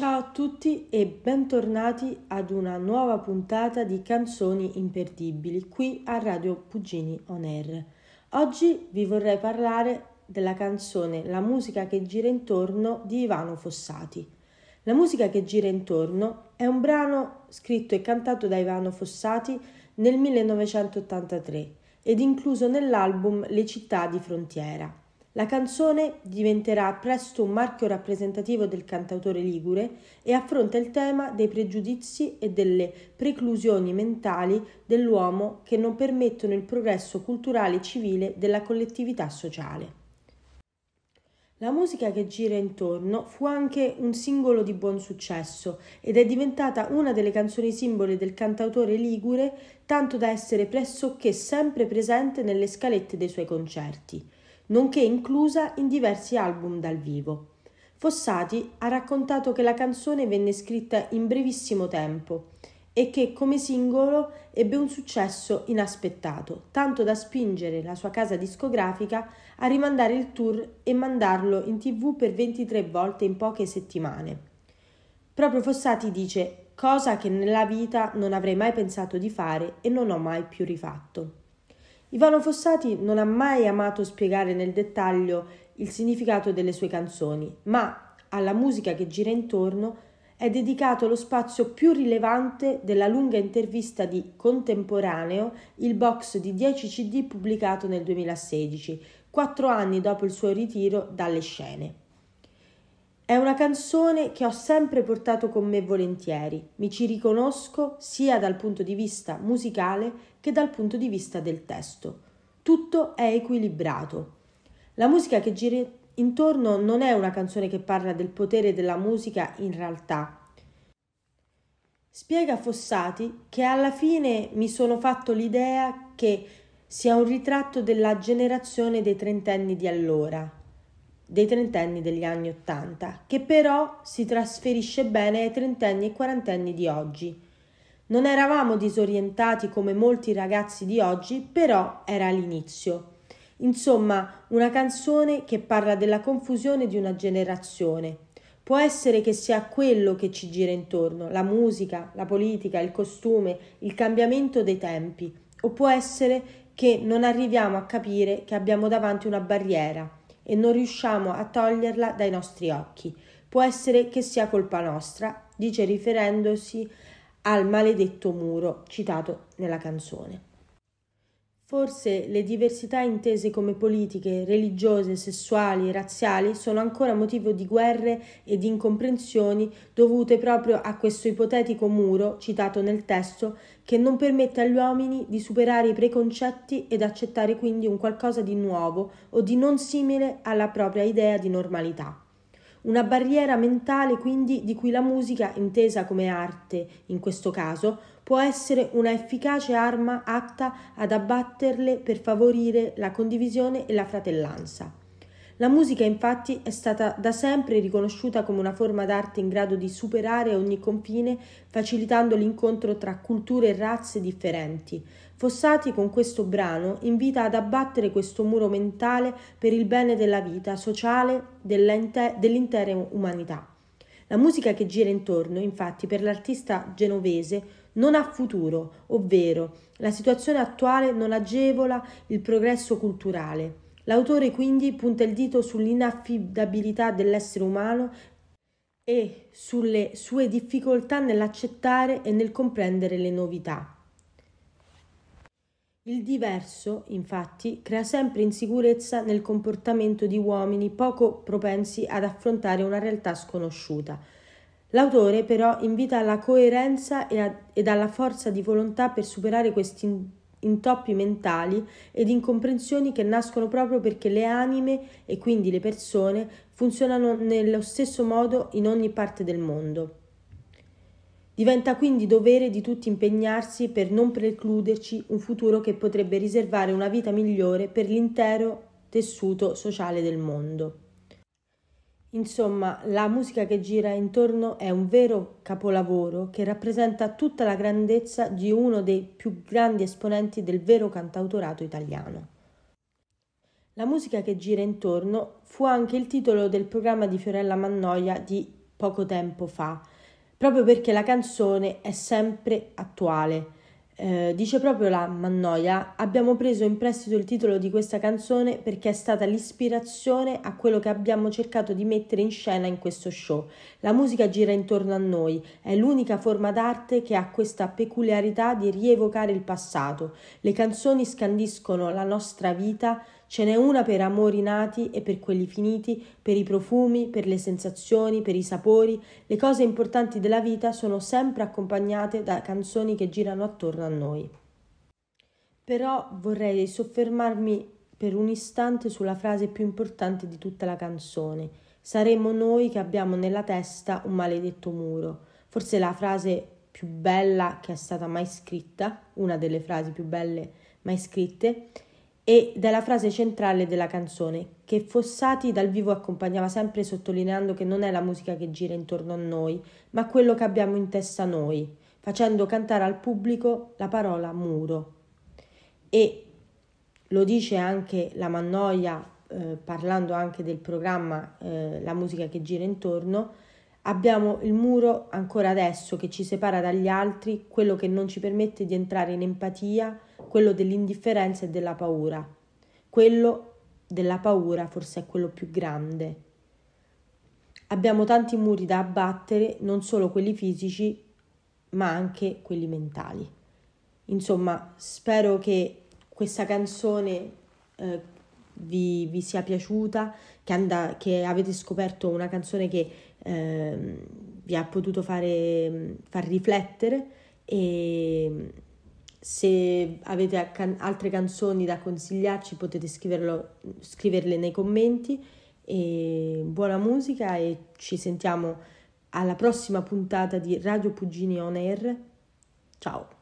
Ciao a tutti e bentornati ad una nuova puntata di Canzoni Imperdibili qui a Radio Pugini On Air. Oggi vi vorrei parlare della canzone La musica che gira intorno di Ivano Fossati. La musica che gira intorno è un brano scritto e cantato da Ivano Fossati nel 1983 ed incluso nell'album Le città di frontiera. La canzone diventerà presto un marchio rappresentativo del cantautore ligure e affronta il tema dei pregiudizi e delle preclusioni mentali dell'uomo che non permettono il progresso culturale e civile della collettività sociale. La musica che gira intorno fu anche un singolo di buon successo ed è diventata una delle canzoni simbole del cantautore ligure, tanto da essere pressoché sempre presente nelle scalette dei suoi concerti nonché inclusa in diversi album dal vivo. Fossati ha raccontato che la canzone venne scritta in brevissimo tempo e che come singolo ebbe un successo inaspettato, tanto da spingere la sua casa discografica a rimandare il tour e mandarlo in tv per 23 volte in poche settimane. Proprio Fossati dice cosa che nella vita non avrei mai pensato di fare e non ho mai più rifatto. Ivano Fossati non ha mai amato spiegare nel dettaglio il significato delle sue canzoni, ma alla musica che gira intorno è dedicato lo spazio più rilevante della lunga intervista di Contemporaneo, il box di 10 CD pubblicato nel 2016, quattro anni dopo il suo ritiro dalle scene. È una canzone che ho sempre portato con me volentieri, mi ci riconosco sia dal punto di vista musicale che dal punto di vista del testo. Tutto è equilibrato. La musica che gira intorno non è una canzone che parla del potere della musica in realtà. Spiega Fossati che alla fine mi sono fatto l'idea che sia un ritratto della generazione dei trentenni di allora, dei trentenni degli anni Ottanta, che però si trasferisce bene ai trentenni e quarantenni di oggi. Non eravamo disorientati come molti ragazzi di oggi, però era l'inizio. Insomma, una canzone che parla della confusione di una generazione. Può essere che sia quello che ci gira intorno, la musica, la politica, il costume, il cambiamento dei tempi, o può essere che non arriviamo a capire che abbiamo davanti una barriera, e non riusciamo a toglierla dai nostri occhi. Può essere che sia colpa nostra, dice riferendosi al maledetto muro citato nella canzone. Forse le diversità intese come politiche, religiose, sessuali e razziali sono ancora motivo di guerre e di incomprensioni dovute proprio a questo ipotetico muro, citato nel testo, che non permette agli uomini di superare i preconcetti ed accettare quindi un qualcosa di nuovo o di non simile alla propria idea di normalità. Una barriera mentale quindi di cui la musica, intesa come arte in questo caso, può essere una efficace arma atta ad abbatterle per favorire la condivisione e la fratellanza. La musica infatti è stata da sempre riconosciuta come una forma d'arte in grado di superare ogni confine, facilitando l'incontro tra culture e razze differenti. Fossati con questo brano invita ad abbattere questo muro mentale per il bene della vita sociale dell'intera umanità. La musica che gira intorno, infatti, per l'artista genovese non ha futuro, ovvero la situazione attuale non agevola il progresso culturale. L'autore quindi punta il dito sull'inaffidabilità dell'essere umano e sulle sue difficoltà nell'accettare e nel comprendere le novità. Il diverso, infatti, crea sempre insicurezza nel comportamento di uomini poco propensi ad affrontare una realtà sconosciuta. L'autore però invita alla coerenza e, a, ed alla forza di volontà per superare questi intoppi mentali ed incomprensioni che nascono proprio perché le anime e quindi le persone funzionano nello stesso modo in ogni parte del mondo. Diventa quindi dovere di tutti impegnarsi per non precluderci un futuro che potrebbe riservare una vita migliore per l'intero tessuto sociale del mondo. Insomma, la musica che gira intorno è un vero capolavoro che rappresenta tutta la grandezza di uno dei più grandi esponenti del vero cantautorato italiano. La musica che gira intorno fu anche il titolo del programma di Fiorella Mannoia di poco tempo fa, proprio perché la canzone è sempre attuale eh, dice proprio la Mannoia, abbiamo preso in prestito il titolo di questa canzone perché è stata l'ispirazione a quello che abbiamo cercato di mettere in scena in questo show. La musica gira intorno a noi, è l'unica forma d'arte che ha questa peculiarità di rievocare il passato. Le canzoni scandiscono la nostra vita, Ce n'è una per amori nati e per quelli finiti, per i profumi, per le sensazioni, per i sapori. Le cose importanti della vita sono sempre accompagnate da canzoni che girano attorno a noi. Però vorrei soffermarmi per un istante sulla frase più importante di tutta la canzone. Saremo noi che abbiamo nella testa un maledetto muro. Forse la frase più bella che è stata mai scritta, una delle frasi più belle mai scritte, e dalla frase centrale della canzone, che Fossati dal vivo accompagnava sempre sottolineando che non è la musica che gira intorno a noi, ma quello che abbiamo in testa noi, facendo cantare al pubblico la parola muro. E lo dice anche la Mannoia, eh, parlando anche del programma eh, La musica che gira intorno, Abbiamo il muro ancora adesso che ci separa dagli altri, quello che non ci permette di entrare in empatia, quello dell'indifferenza e della paura. Quello della paura forse è quello più grande. Abbiamo tanti muri da abbattere, non solo quelli fisici, ma anche quelli mentali. Insomma, spero che questa canzone eh, vi, vi sia piaciuta, che, and- che, avete scoperto una canzone che eh, vi ha potuto fare, far riflettere e se avete can- altre canzoni da consigliarci potete scriverlo, scriverle nei commenti e buona musica e ci sentiamo alla prossima puntata di Radio Pugini On Air. Ciao!